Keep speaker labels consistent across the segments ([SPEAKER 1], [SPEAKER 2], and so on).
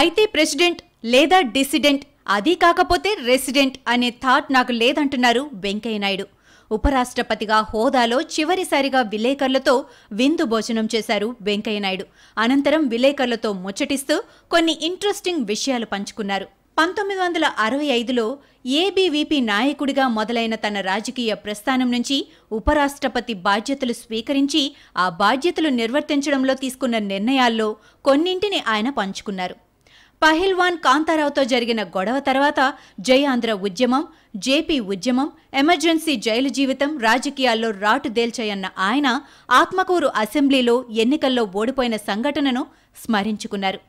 [SPEAKER 1] అయితే ప్రెసిడెంట్ లేదా డిసిడెంట్ అది కాకపోతే రెసిడెంట్ అనే థాట్ నాకు లేదంటున్నారు వెంకయ్యనాయుడు ఉపరాష్ట్రపతిగా హోదాలో చివరిసారిగా విలేకరులతో విందు భోజనం చేశారు వెంకయ్యనాయుడు అనంతరం విలేకరులతో ముచ్చటిస్తూ కొన్ని ఇంట్రెస్టింగ్ విషయాలు పంచుకున్నారు పంతొమ్మిది వందల అరవై ఐదులో ఏబీవీపీ నాయకుడిగా మొదలైన తన రాజకీయ ప్రస్థానం నుంచి ఉపరాష్ట్రపతి బాధ్యతలు స్వీకరించి ఆ బాధ్యతలు నిర్వర్తించడంలో తీసుకున్న నిర్ణయాల్లో కొన్నింటిని ఆయన పంచుకున్నారు పహిల్వాన్ కాంతారావుతో జరిగిన గొడవ తర్వాత జయాంధ్ర ఉద్యమం జేపీ ఉద్యమం ఎమర్జెన్సీ జైలు జీవితం రాజకీయాల్లో రాటుదేల్చాయన్న ఆయన ఆత్మకూరు అసెంబ్లీలో ఎన్నికల్లో ఓడిపోయిన సంఘటనను స్మరించుకున్నారు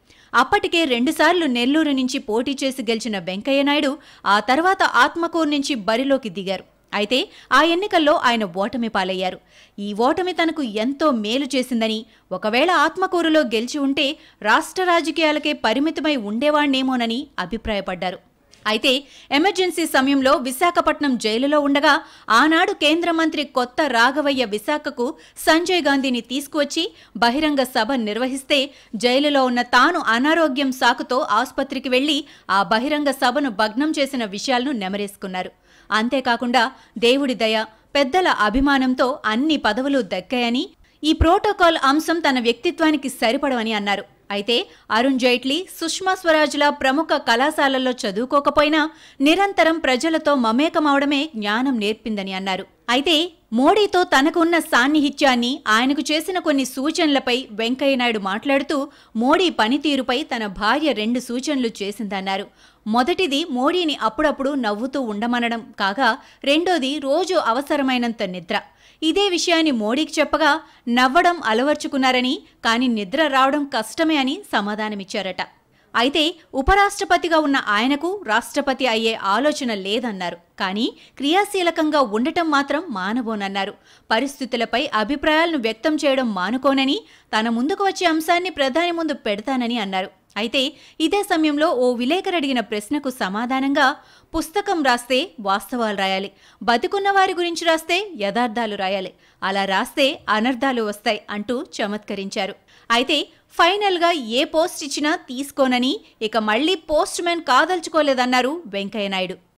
[SPEAKER 1] అప్పటికే రెండుసార్లు నెల్లూరు నుంచి పోటీ చేసి గెలిచిన వెంకయ్యనాయుడు ఆ తర్వాత ఆత్మకూరు నుంచి బరిలోకి దిగారు అయితే ఆ ఎన్నికల్లో ఆయన ఓటమి పాలయ్యారు ఈ ఓటమి తనకు ఎంతో మేలు చేసిందని ఒకవేళ ఆత్మకూరులో గెలిచి ఉంటే రాష్ట్ర రాజకీయాలకే పరిమితమై ఉండేవాణ్ణేమోనని అభిప్రాయపడ్డారు అయితే ఎమర్జెన్సీ సమయంలో విశాఖపట్నం జైలులో ఉండగా ఆనాడు కేంద్ర మంత్రి కొత్త రాఘవయ్య విశాఖకు సంజయ్ గాంధీని తీసుకువచ్చి బహిరంగ సభ నిర్వహిస్తే జైలులో ఉన్న తాను అనారోగ్యం సాకుతో ఆసుపత్రికి వెళ్లి ఆ బహిరంగ సభను భగ్నం చేసిన విషయాలను నెమరేసుకున్నారు అంతేకాకుండా దేవుడి దయ పెద్దల అభిమానంతో అన్ని పదవులు దక్కాయని ఈ ప్రోటోకాల్ అంశం తన వ్యక్తిత్వానికి సరిపడవని అన్నారు అయితే అరుణ్ జైట్లీ సుష్మా స్వరాజ్ల ప్రముఖ కళాశాలల్లో చదువుకోకపోయినా నిరంతరం ప్రజలతో మమేకమవడమే జ్ఞానం నేర్పిందని అన్నారు అయితే మోడీతో తనకున్న సాన్నిహిత్యాన్ని ఆయనకు చేసిన కొన్ని సూచనలపై వెంకయ్యనాయుడు మాట్లాడుతూ మోడీ పనితీరుపై తన భార్య రెండు సూచనలు చేసిందన్నారు మొదటిది మోడీని అప్పుడప్పుడు నవ్వుతూ ఉండమనడం కాగా రెండోది రోజు అవసరమైనంత నిద్ర ఇదే విషయాన్ని మోడీకి చెప్పగా నవ్వడం అలవర్చుకున్నారని కానీ నిద్ర రావడం కష్టమే అని సమాధానమిచ్చారట అయితే ఉపరాష్ట్రపతిగా ఉన్న ఆయనకు రాష్ట్రపతి అయ్యే ఆలోచన లేదన్నారు కానీ క్రియాశీలకంగా ఉండటం మాత్రం మానబోనన్నారు పరిస్థితులపై అభిప్రాయాలను వ్యక్తం చేయడం మానుకోనని తన ముందుకు వచ్చే అంశాన్ని ప్రధాని ముందు పెడతానని అన్నారు అయితే ఇదే సమయంలో ఓ విలేకరు అడిగిన ప్రశ్నకు సమాధానంగా పుస్తకం రాస్తే వాస్తవాలు రాయాలి బతికున్న వారి గురించి రాస్తే యథార్థాలు రాయాలి అలా రాస్తే అనర్థాలు వస్తాయి అంటూ చమత్కరించారు అయితే ఫైనల్గా ఏ పోస్ట్ ఇచ్చినా తీసుకోనని ఇక మళ్లీ పోస్ట్ మ్యాన్ కాదలుచుకోలేదన్నారు వెంకయ్యనాయుడు